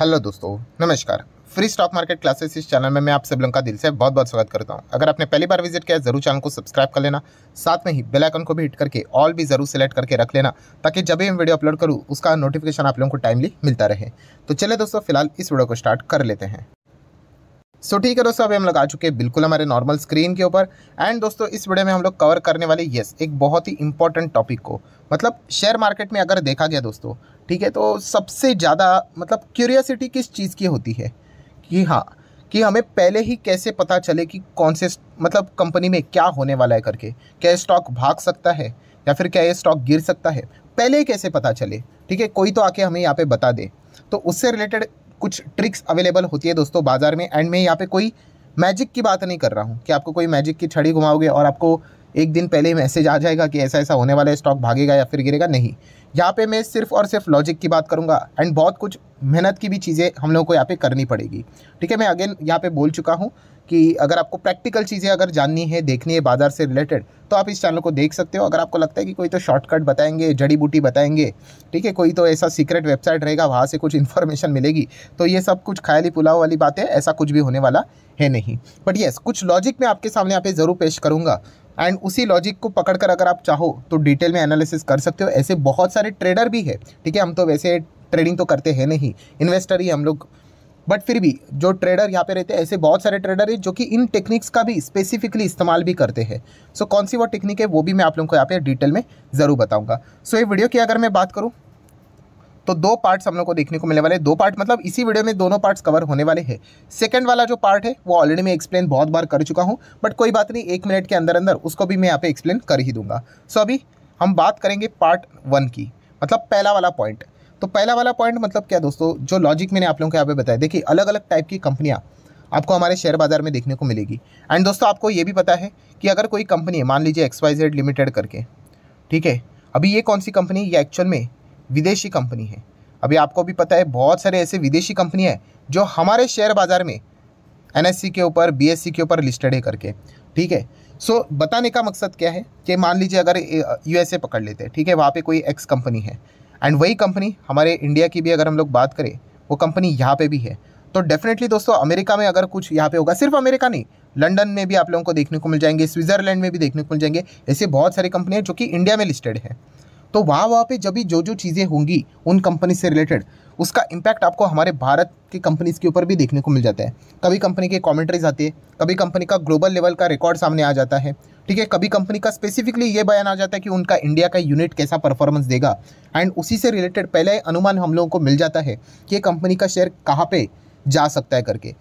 Hello दोस्तों नमस्कार free stock market classes इस चैनल में मैं आप सब लोगों का दिल से बहुत बहुत स्वागत करता हूं अगर आपने पहली बार विजिट किया जरूर चैनल को सब्सक्राइब कर लेना साथ में ही बेल आइकन को भी हिट करके ऑल भी जरूर सेलेक्ट करके रख लेना ताकि जब भी मैं वीडियो अपलोड करूँ उसका नोटिफिकेशन आप लोगों को टाइमली मिलता रहे तो चले दोस्तों फिलहाल इस वीडियो को स्टार्ट कर लेते हैं सो so, ठीक है दोस्तों अभी हम लोग आ चुके हैं बिल्कुल हमारे नॉर्मल स्क्रीन के ऊपर एंड दोस्तों इस वीडियो में हम लोग कवर करने वाले येस एक बहुत ही इंपॉर्टेंट टॉपिक को मतलब शेयर मार्केट में अगर देखा गया दोस्तों ठीक है तो सबसे ज़्यादा मतलब क्यूरियासिटी किस चीज़ की होती है कि हाँ कि हमें पहले ही कैसे पता चले कि कौन से मतलब कंपनी में क्या होने वाला है करके क्या स्टॉक भाग सकता है या फिर क्या ये स्टॉक गिर सकता है पहले कैसे पता चले ठीक है कोई तो आके हमें यहाँ पे बता दे तो उससे रिलेटेड कुछ ट्रिक्स अवेलेबल होती है दोस्तों बाज़ार में एंड मैं यहाँ पे कोई मैजिक की बात नहीं कर रहा हूँ कि आपको कोई मैजिक की छड़ी घुमाओगे और आपको एक दिन पहले मैसेज आ जाएगा कि ऐसा ऐसा होने वाला है स्टॉक भागेगा या फिर गिरेगा नहीं यहाँ पे मैं सिर्फ और सिर्फ लॉजिक की बात करूँगा एंड बहुत कुछ मेहनत की भी चीज़ें हम लोगों को यहाँ पे करनी पड़ेगी ठीक है मैं अगेन यहाँ पे बोल चुका हूँ कि अगर आपको प्रैक्टिकल चीज़ें अगर जाननी है देखनी है बाज़ार से रिलेटेड तो आप इस चैनल को देख सकते हो अगर आपको लगता है कि कोई तो शॉर्टकट बताएंगे जड़ी बूटी बताएंगे ठीक है कोई तो ऐसा सीक्रेट वेबसाइट रहेगा वहाँ से कुछ इन्फॉर्मेशन मिलेगी तो ये सब कुछ ख्याली पुलाव वाली बात है ऐसा कुछ भी होने वाला है नहीं बट येस कुछ लॉजिक मैं आपके सामने यहाँ पे ज़रूर पेश करूँगा एंड उसी लॉजिक को पकड़कर अगर आप चाहो तो डिटेल में एनालिसिस कर सकते हो ऐसे बहुत सारे ट्रेडर भी है ठीक है हम तो वैसे ट्रेडिंग तो करते हैं नहीं इन्वेस्टर ही हम लोग बट फिर भी जो ट्रेडर यहाँ पे रहते हैं ऐसे बहुत सारे ट्रेडर हैं जो कि इन टेक्निक्स का भी स्पेसिफिकली इस्तेमाल भी करते हैं सो so, कौन सी वो टेक्निक है वो भी मैं आप लोगों को यहाँ पे डिटेल में ज़रूर बताऊँगा सो so, ये वीडियो की अगर मैं बात करूँ तो दो पार्ट्स हम लोग को देखने को मिलने वाले दो पार्ट मतलब इसी वीडियो में दोनों पार्ट्स कवर होने वाले हैं सेकेंड वाला जो पार्ट है वो ऑलरेडी मैं एक्सप्लेन बहुत बार कर चुका हूँ बट कोई बात नहीं एक मिनट के अंदर अंदर उसको भी मैं यहाँ पे एक्सप्लेन कर ही दूंगा सो अभी हम बात करेंगे पार्ट वन की मतलब पहला वाला पॉइंट तो पहला वाला पॉइंट मतलब क्या दोस्तों जो लॉजिक मैंने आप लोगों को यहाँ पे बताया देखिए अलग अलग टाइप की कंपनियाँ आपको हमारे शेयर बाजार में देखने को मिलेगी एंड दोस्तों आपको ये भी पता है कि अगर कोई कंपनी है मान लीजिए एक्स वाई जेड लिमिटेड करके ठीक है अभी ये कौन सी कंपनी ये एक्चुअल में विदेशी कंपनी है अभी आपको भी पता है बहुत सारे ऐसे विदेशी कंपनी है जो हमारे शेयर बाज़ार में एन e के ऊपर बी e के ऊपर लिस्टेड है करके ठीक है सो बताने का मकसद क्या है कि मान लीजिए अगर यू पकड़ लेते हैं ठीक है वहाँ पर कोई एक्स कंपनी है एंड वही कंपनी हमारे इंडिया की भी अगर हम लोग बात करें वो कंपनी यहाँ पे भी है तो डेफिनेटली दोस्तों अमेरिका में अगर कुछ यहाँ पे होगा सिर्फ अमेरिका नहीं लंदन में भी आप लोगों को देखने को मिल जाएंगे स्विट्ज़रलैंड में भी देखने को मिल जाएंगे ऐसे बहुत सारी कंपनियाँ जो कि इंडिया में लिस्टेड है तो वहाँ वहाँ पे जब भी जो जो चीज़ें होंगी उन कंपनी से रिलेटेड उसका इम्पैक्ट आपको हमारे भारत की कंपनीज़ के ऊपर भी देखने को मिल जाता है कभी कंपनी के कॉमेंट्रीज आती है कभी कंपनी का ग्लोबल लेवल का रिकॉर्ड सामने आ जाता है ठीक है कभी कंपनी का स्पेसिफिकली ये बयान आ जाता है कि उनका इंडिया का यूनिट कैसा परफॉर्मेंस देगा एंड उसी से रिलेटेड पहले अनुमान हम लोगों को मिल जाता है कि ये कंपनी का शेयर कहाँ पर जा सकता है करके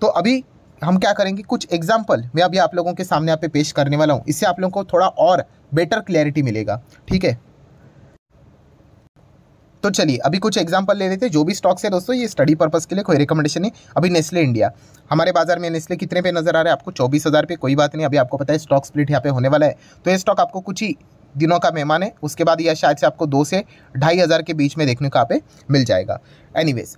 तो अभी हम क्या करेंगे कुछ एग्जाम्पल मैं अभी आप लोगों के सामने यहाँ पे पेश करने वाला हूँ इससे आप लोगों को थोड़ा और बेटर क्लैरिटी मिलेगा ठीक है तो चलिए अभी कुछ एग्जाम्पल ले लेते हैं जो भी स्टॉक्स है दोस्तों ये स्टडी पर्पज़ के लिए कोई रिकमेंडेशन नहीं अभी नेस्ले इंडिया हमारे बाजार में नेस्ले कितने पे नजर आ रहा है आपको चौबीस हज़ार पे कोई बात नहीं अभी आपको पता है स्टॉक स्प्लिट यहाँ पे होने वाला है तो ये स्टॉक आपको कुछ ही दिनों का मेहमान है उसके बाद यह शायद से आपको दो से ढाई हज़ार के बीच में देखने को आप मिल जाएगा वेज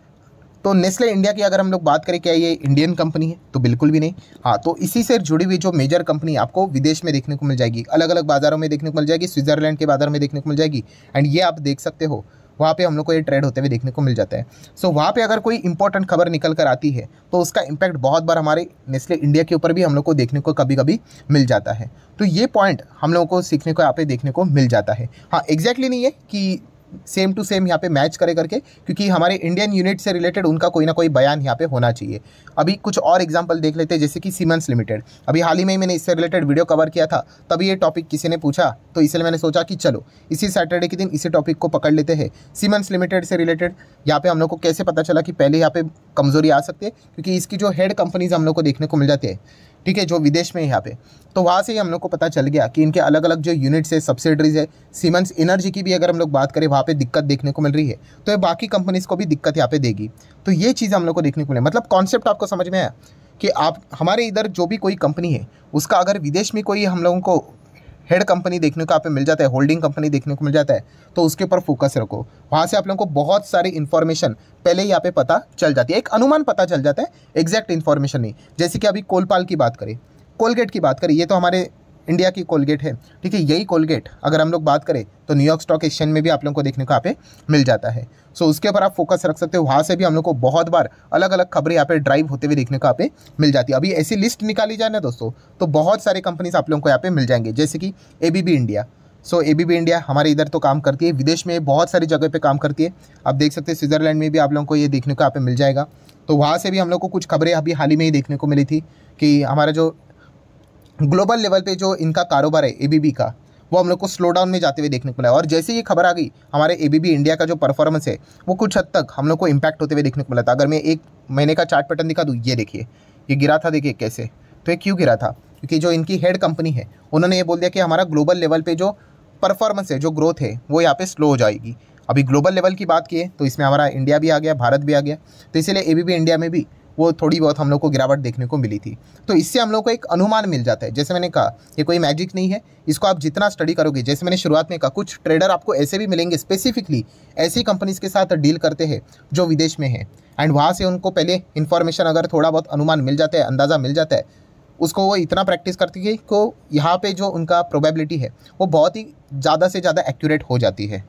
तो नेस्ले इंडिया की अगर हम लोग बात करें क्या ये इंडियन कंपनी है तो बिल्कुल भी नहीं हाँ तो इसी से जुड़ी हुई जो मेजर कंपनी आपको विदेश में देखने को मिल जाएगी अलग अलग बाज़ारों में देखने को मिल जाएगी स्विट्ज़रलैंड के बाज़ार में देखने को मिल जाएगी एंड ये आप देख सकते हो वहाँ पे हम लोग को ये ट्रेड होते हुए देखने को मिल जाता है सो so, वहाँ पे अगर कोई इंपॉर्टेंट खबर निकल कर आती है तो उसका इम्पैक्ट बहुत बार हमारे नेस्ले इंडिया के ऊपर भी हम लोग को देखने को कभी कभी मिल जाता है तो ये पॉइंट हम लोगों को सीखने को यहाँ पे देखने को मिल जाता है हाँ एग्जैक्टली नहीं है कि सेम टू सेम यहाँ पे मैच करे करके क्योंकि हमारे इंडियन यूनिट से रिलेटेड उनका कोई ना कोई बयान यहाँ पे होना चाहिए अभी कुछ और एग्जाम्पल देख लेते हैं जैसे कि सीमेंस लिमिटेड अभी हाल ही में मैंने इससे रिलेटेड वीडियो कवर किया था तभी ये टॉपिक किसी ने पूछा तो इसलिए मैंने सोचा कि चलो इसी सैटरडे के दिन इसी टॉपिक को पकड़ लेते हैं सीमेंस लिमिटेड से रिलेटेड यहाँ पे हम लोग को कैसे पता चला कि पहले यहाँ पर कमज़ोरी आ सकती है क्योंकि इसकी जो हेड कंपनीज हम लोग को देखने को मिल जाती है ठीक है जो विदेश में यहाँ पे तो वहाँ से ही हम लोग को पता चल गया कि इनके अलग अलग जो यूनिट्स है सब्सिडरीज है सीमेंस एनर्जी की भी अगर हम लोग बात करें वहाँ पे दिक्कत देखने को मिल रही है तो ये बाकी कंपनीज़ को भी दिक्कत यहाँ पे देगी तो ये चीज़ हम लोग को देखने को मिले मतलब कॉन्सेप्ट आपको समझ में आया कि आप हमारे इधर जो भी कोई कंपनी है उसका अगर विदेश में कोई हम लोगों को हेड कंपनी देखने को आप मिल जाता है होल्डिंग कंपनी देखने को मिल जाता है तो उसके ऊपर फोकस रखो वहाँ से आप लोगों को बहुत सारी इन्फॉर्मेशन पहले ही यहाँ पे पता चल जाती है एक अनुमान पता चल जाता है एग्जैक्ट इन्फॉर्मेशन नहीं जैसे कि अभी कोलपाल की बात करें कोलगेट की बात करें ये तो हमारे इंडिया की कोलगेट है ठीक है यही कोलगेट अगर हम लोग बात करें तो न्यूयॉर्क स्टॉक एक्सचेंज में भी आप लोगों को देखने को यहाँ पे मिल जाता है सो उसके ऊपर आप फोकस रख सकते हो वहाँ से भी हम लोग को बहुत बार अलग अलग खबरें यहाँ पे ड्राइव होते हुए देखने को यहाँ पे मिल जाती है अभी ऐसी लिस्ट निकाली जाए ना दोस्तों तो बहुत सारे कंपनीज आप लोगों को यहाँ पे मिल जाएंगे जैसे कि A India so A B India हमारे इधर तो काम करती है विदेश में बहुत सारी जगह पे काम करती है आप देख सकते हैं स्विट्ज़रलैंड में भी आप लोगों को ये देखने को यहाँ पे मिल जाएगा तो वहाँ से भी हम लोग को कुछ खबरें अभी हाल ही में ही देखने को मिली थी कि हमारा जो ग्लोबल लेवल पे जो इनका कारोबार है एबीबी का वो हम लोग को स्लो डाउन में जाते हुए देखने को मिला और जैसे ये खबर आ गई हमारे एबीबी इंडिया का जो परफॉर्मेंस है वो कुछ हद तक हम लोग को इम्पैक्ट होते हुए देखने को मिला था अगर मैं एक महीने का चार्ट पैटर्न दिखा दूँ ये देखिए ये गिरा था देखिए कैसे तो ये क्यों गिरा था क्योंकि जो इनकी हेड कंपनी है उन्होंने ये बोल दिया कि हमारा ग्लोबल लेवल पर जो परफॉर्मेंस है जो ग्रोथ है वो यहाँ पे स्लो हो जाएगी अभी ग्लोबल लेवल की बात की है तो इसमें हमारा इंडिया भी आ गया भारत भी आ गया तो इसीलिए ए इंडिया में भी वो थोड़ी बहुत हम लोग को गिरावट देखने को मिली थी तो इससे हम लोग को एक अनुमान मिल जाता है जैसे मैंने कहा ये कोई मैजिक नहीं है इसको आप जितना स्टडी करोगे जैसे मैंने शुरुआत में कहा कुछ ट्रेडर आपको ऐसे भी मिलेंगे स्पेसिफिकली ऐसी कंपनीज के साथ डील करते हैं जो विदेश में है एंड वहाँ से उनको पहले इन्फॉर्मेशन अगर थोड़ा बहुत अनुमान मिल जाता है अंदाज़ा मिल जाता है उसको वो इतना प्रैक्टिस करती है कि यहाँ पे जो उनका प्रोबेबिलिटी है वो बहुत ही ज़्यादा से ज़्यादा एक्यूरेट हो जाती है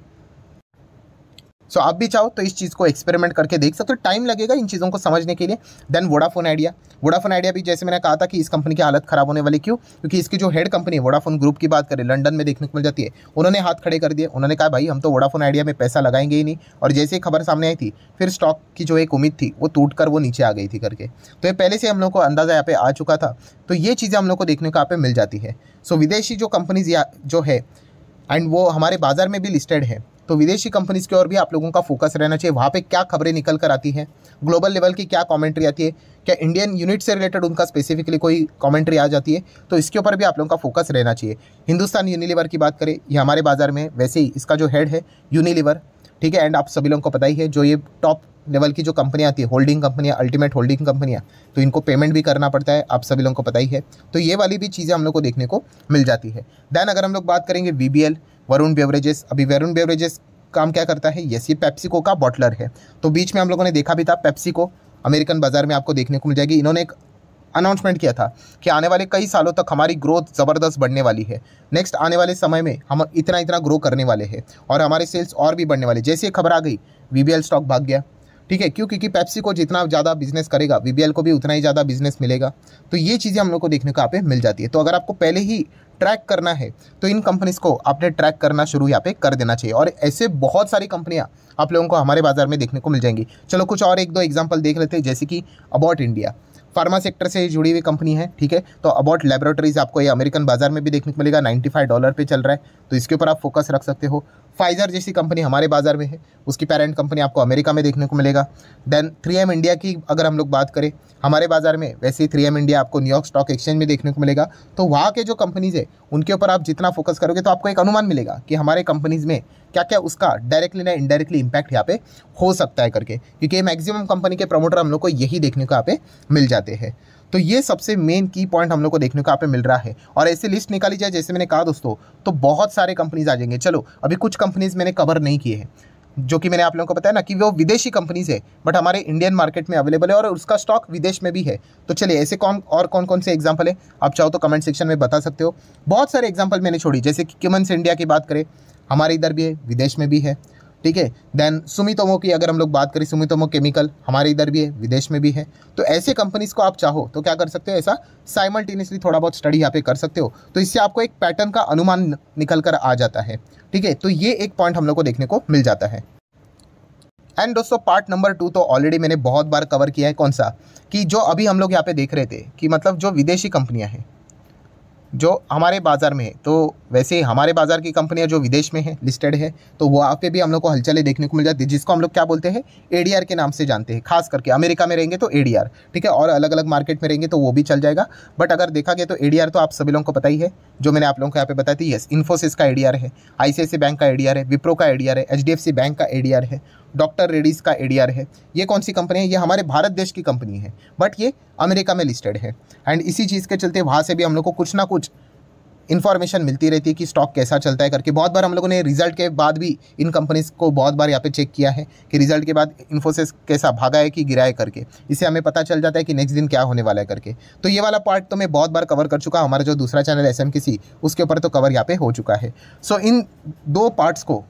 सो आप भी चाहो तो इस चीज़ को एक्सपेरिमेंट करके देख सकते हो टाइम लगेगा इन चीज़ों को समझने के लिए then Vodafone Idea Vodafone Idea भी जैसे मैंने कहा था कि इस कंपनी की हालत खराब होने वाली क्यों क्योंकि इसकी जो हेड कंपनी है वोडाफोन ग्रुप की बात करें लंडन में देखने को मिल जाती है उन्होंने हाथ खड़े कर दिए उन्होंने कहा भाई हम तो वोडाफोन आइडिया में पैसा लगाएंगे ही नहीं और जैसे ही खबर सामने आई थी फिर स्टॉक की जो एक उम्मीद थी वो टूट कर वो नीचे आ गई थी करके तो ये पहले से हम लोग को अंदाज़ा यहाँ पे आ चुका था तो ये चीज़ें हम लोग को देखने को यहाँ पे मिल जाती है सो विदेशी जो कंपनीज जो है एंड वो हमारे बाज़ार में भी लिस्टेड है तो विदेशी कंपनीज की ओर भी आप लोगों का फोकस रहना चाहिए वहाँ पे क्या खबरें निकल कर आती हैं ग्लोबल लेवल की क्या कमेंट्री आती है क्या इंडियन यूनिट से रिलेटेड उनका स्पेसिफिकली कोई कमेंट्री आ जाती है तो इसके ऊपर भी आप लोगों का फोकस रहना चाहिए हिंदुस्तान यूनिलीवर की बात करें ये हमारे बाज़ार में वैसे ही इसका जो हेड है यूनिलीवर ठीक है एंड आप सभी लोगों को पता ही है जो ये टॉप लेवल की जो कंपनियाँ आती है होल्डिंग कंपनियाँ अल्टीमेट होल्डिंग कंपनियाँ तो इनको पेमेंट भी करना पड़ता है आप सभी लोगों को पता ही है तो ये वाली भी चीज़ें हम लोग को देखने को मिल जाती है दैन अगर हम लोग बात करेंगे वी वरुण बेवरेजेस अभी वरुण बेवरेजेस काम क्या करता है यस ये पेप्सिको का बॉटलर है तो बीच में हम लोगों ने देखा भी था पेप्सिको अमेरिकन बाजार में आपको देखने को मिल जाएगी इन्होंने एक अनाउंसमेंट किया था कि आने वाले कई सालों तक हमारी ग्रोथ ज़बरदस्त बढ़ने वाली है नेक्स्ट आने वाले समय में हम इतना इतना ग्रो करने वाले हैं और हमारे सेल्स और भी बढ़ने वाले जैसे खबर आ गई वी स्टॉक भाग गया ठीक है क्यों क्योंकि पेप्सी को जितना ज़्यादा बिजनेस करेगा वी को भी उतना ही ज़्यादा बिजनेस मिलेगा तो ये चीज़ें हम लोग को देखने को यहाँ पे मिल जाती है तो अगर आपको पहले ही ट्रैक करना है तो इन कंपनीज़ को आपने ट्रैक करना शुरू यहाँ पे कर देना चाहिए और ऐसे बहुत सारी कंपनियाँ आप लोगों को हमारे बाज़ार में देखने को मिल जाएंगी चलो कुछ और एक दो एग्जाम्पल देख लेते हैं जैसे कि अबाउट इंडिया फार्मा सेक्टर से जुड़ी हुई कंपनी है ठीक है तो अबाउट लेबोरेटरीज आपको ये अमेरिकन बाजार में भी देखने को मिलेगा 95 डॉलर पे चल रहा है तो इसके ऊपर आप फोकस रख सकते हो फाइजर जैसी कंपनी हमारे बाज़ार में है उसकी पेरेंट कंपनी आपको अमेरिका में देखने को मिलेगा देन एम इंडिया की अगर हम लोग बात करें हमारे बाज़ार में वैसे ही एम इंडिया आपको न्यूयॉर्क स्टॉक एक्सचेंज में देखने को मिलेगा तो वहाँ के जो कंपनीज़ है उनके ऊपर आप जितना फोकस करोगे तो आपको एक अनुमान मिलेगा कि हमारे कंपनीज़ में क्या क्या उसका डायरेक्टली ना इनडायरेक्टली इम्पैक्ट यहाँ पे हो सकता है करके क्योंकि मैक्सिमम कंपनी के प्रमोटर हम लोग को यही देखने को यहाँ पे मिल जाते हैं तो ये सबसे मेन की पॉइंट हम लोग को देखने को यहाँ पे मिल रहा है और ऐसे लिस्ट निकाली जाए जैसे मैंने कहा दोस्तों तो बहुत सारे कंपनीज आ जाएंगे चलो अभी कुछ कंपनीज मैंने कवर नहीं किए हैं जो कि मैंने आप लोगों को बताया ना कि वो विदेशी कंपनीज है बट हमारे इंडियन मार्केट में अवेलेबल है और उसका स्टॉक विदेश में भी है तो चलिए ऐसे कौन और कौन कौन से एग्जाम्पल है आप चाहो तो कमेंट सेक्शन में बता सकते हो बहुत सारे एग्जाम्पल मैंने छोड़ी जैसे कि क्यूमेंस इंडिया की बात करें हमारे इधर भी है विदेश में भी है ठीक है देन सुमितोमो की अगर हम लोग बात करें सुमितोमो केमिकल हमारे इधर भी है विदेश में भी है तो ऐसे कंपनीज़ को आप चाहो तो क्या कर सकते हो ऐसा साइमल्टेनियसली थोड़ा बहुत स्टडी यहाँ पे कर सकते हो तो इससे आपको एक पैटर्न का अनुमान निकल कर आ जाता है ठीक है तो ये एक पॉइंट हम लोग को देखने को मिल जाता है एंड दोस्तों पार्ट नंबर टू तो ऑलरेडी मैंने बहुत बार कवर किया है कौन सा कि जो अभी हम लोग यहाँ पे देख रहे थे कि मतलब जो विदेशी कंपनियाँ हैं जो हमारे बाज़ार में है तो वैसे हमारे बाज़ार की कंपनियाँ जो विदेश में हैं लिस्टेड है तो वहाँ पे भी हम लोग को हलचले देखने को मिल जाती है जिसको हम लोग क्या बोलते हैं ए के नाम से जानते हैं खास करके अमेरिका में रहेंगे तो ए ठीक है और अलग अलग मार्केट में रहेंगे तो वो भी चल जाएगा बट अगर देखा गया तो ए तो आप सभी लोगों को पता ही है जो मैंने आप लोगों को यहाँ पे बताई थी यस इन्फोसिस का ए है आई बैंक का ए है विप्रो का ए है एच बैंक का ए है डॉक्टर रेडीज़ का एडीआर है ये कौन सी कंपनी है ये हमारे भारत देश की कंपनी है बट ये अमेरिका में लिस्टेड है एंड इसी चीज़ के चलते वहाँ से भी हम लोग को कुछ ना कुछ इन्फॉर्मेशन मिलती रहती है कि स्टॉक कैसा चलता है करके बहुत बार हम लोगों ने रिजल्ट के बाद भी इन कंपनीज को बहुत बार यहाँ पे चेक किया है कि रिजल्ट के बाद इन्फोसिस कैसा भागा है कि गिरा है करके इससे हमें पता चल जाता है कि नेक्स्ट दिन क्या होने वाला है करके तो ये वाला पार्ट तो मैं बहुत बार कवर कर चुका हमारा जो दूसरा चैनल एस उसके ऊपर तो कवर यहाँ पे हो चुका है सो so, इन दो पार्ट्स को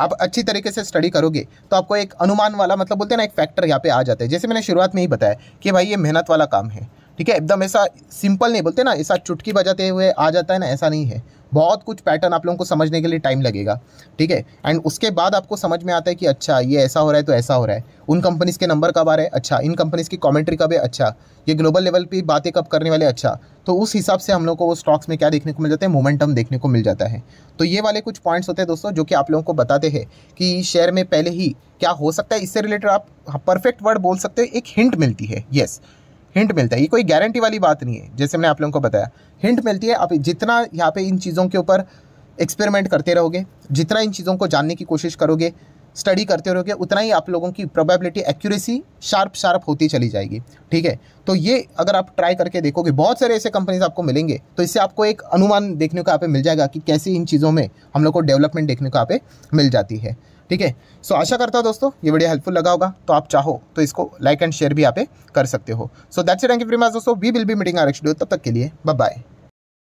आप अच्छी तरीके से स्टडी करोगे तो आपको एक अनुमान वाला मतलब बोलते हैं ना एक फैक्टर यहाँ पे आ जाता है जैसे मैंने शुरुआत में ही बताया कि भाई ये मेहनत वाला काम है ठीक है एकदम ऐसा सिंपल नहीं बोलते ना ऐसा चुटकी बजाते हुए आ जाता है ना ऐसा नहीं है बहुत कुछ पैटर्न आप लोगों को समझने के लिए टाइम लगेगा ठीक है एंड उसके बाद आपको समझ में आता है कि अच्छा ये ऐसा हो रहा है तो ऐसा हो रहा है उन कंपनीज़ के नंबर कब आ रहे हैं अच्छा इन कंपनीज़ की कॉमेंट्री कब है अच्छा ये ग्लोबल लेवल पर बातें कब करने वाले अच्छा तो उस हिसाब से हम लोग को वो स्टॉक्स में क्या देखने को मिल जाता है मोमेंटम देखने को मिल जाता है तो ये वाले कुछ पॉइंट्स होते हैं दोस्तों जो कि आप लोगों को बताते हैं कि शेयर में पहले ही क्या हो सकता है इससे रिलेटेड आप परफेक्ट वर्ड बोल सकते हो एक हिंट मिलती है येस yes. हिंट मिलता है ये कोई गारंटी वाली बात नहीं है जैसे मैंने आप लोगों को बताया हिंट मिलती है आप जितना यहाँ पे इन चीज़ों के ऊपर एक्सपेरिमेंट करते रहोगे जितना इन चीज़ों को जानने की कोशिश करोगे स्टडी करते रहोगे उतना ही आप लोगों की प्रोबेबिलिटी एक्यूरेसी शार्प शार्प होती चली जाएगी ठीक है तो ये अगर आप ट्राई करके देखोगे बहुत सारे ऐसे कंपनीज आपको मिलेंगे तो इससे आपको एक अनुमान देखने को यहाँ पे मिल जाएगा कि कैसे इन चीज़ों में हम लोग को डेवलपमेंट देखने को यहाँ पे मिल जाती है ठीक है सो आशा करता हूँ दोस्तों ये वीडियो हेल्पफुल लगा होगा तो आप चाहो तो इसको लाइक एंड शेयर भी यहाँ पे कर सकते हो so that's it thank you very much दोस्तों we will be meeting R X तब तक के लिए बाय